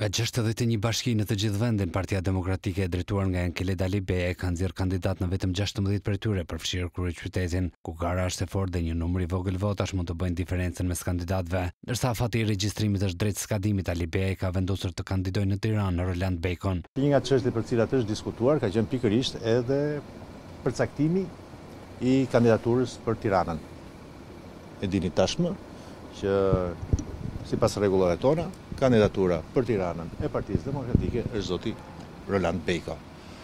Nga 61 bashki në të gjithë vendin, Partia Demokratike e drejtuar nga Enkele Dali Beja e kanë zirë kandidat në vetëm 16 për tyre për fshirë kërë qytetin, ku gara është e fordë dhe një numëri vogël votash mund të bëjnë diferencen mes kandidatve. Nërsa fati i registrimit është drejtë skadimit, Ali e ka vendosur të kandidoj në Tiran në Roland Bacon. Një nga qështë për cilat është diskutuar, ka gjenë pikërisht edhe përcaktimi i kandidaturës për Tiranën. E dini tashmë që si pas regulore tona, kandidatura për Tiranën e Partisë Demokratike është zoti Roland Beko.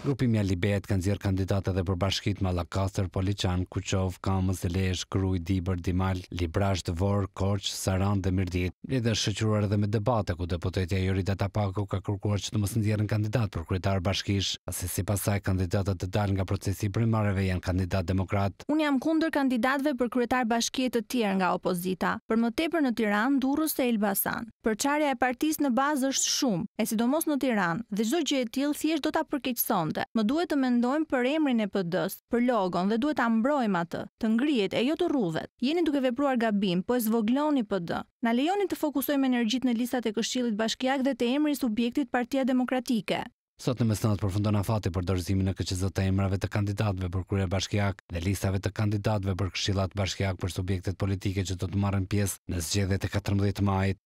Grupi Mjali Bet kanë zirë kandidatë dhe për bashkit Malakastër, Poliçan, Kuqov, Kamës, Lesh, Kruj, Dibër, Dimal, Librash, Dëvor, Korç, Saran dhe Mirdit. Një dhe shëqyruar edhe me debate ku deputetja Jori Datapako ka kërkuar që të mos ndjerën kandidatë për kretarë bashkish, asë si pasaj kandidatët të dalë nga procesi primareve janë kandidatë demokratë. Unë jam kunder kandidatëve për kretarë bashkit të tjerë nga opozita, për më tepër në Tiran, Durus e Elbasan. Për e partis në bazë është shumë, e sidomos në Tiran, dhe zdo gjë e tilë thjesht do të apërkeqësond, Më duhet të mendojmë për emrin e PD-s, për logon dhe duhet ta mbrojmë atë, të ngrihet e jo të rrudhet. Jeni duke vepruar gabim po e zvogloni PD. Na lejoni të fokusojmë energjitë në listat e Këshillit Bashkiak dhe te emri i subjektit Partia Demokratike. Sot në Mesinat përfundon afati për dorëzimin e listave të emrave të kandidatëve për kryetar bashkiak dhe listave të kandidatëve për këshillat bashkjak për subjektet politike që do të marrin pjesë në zgjedhjet e 14 majit.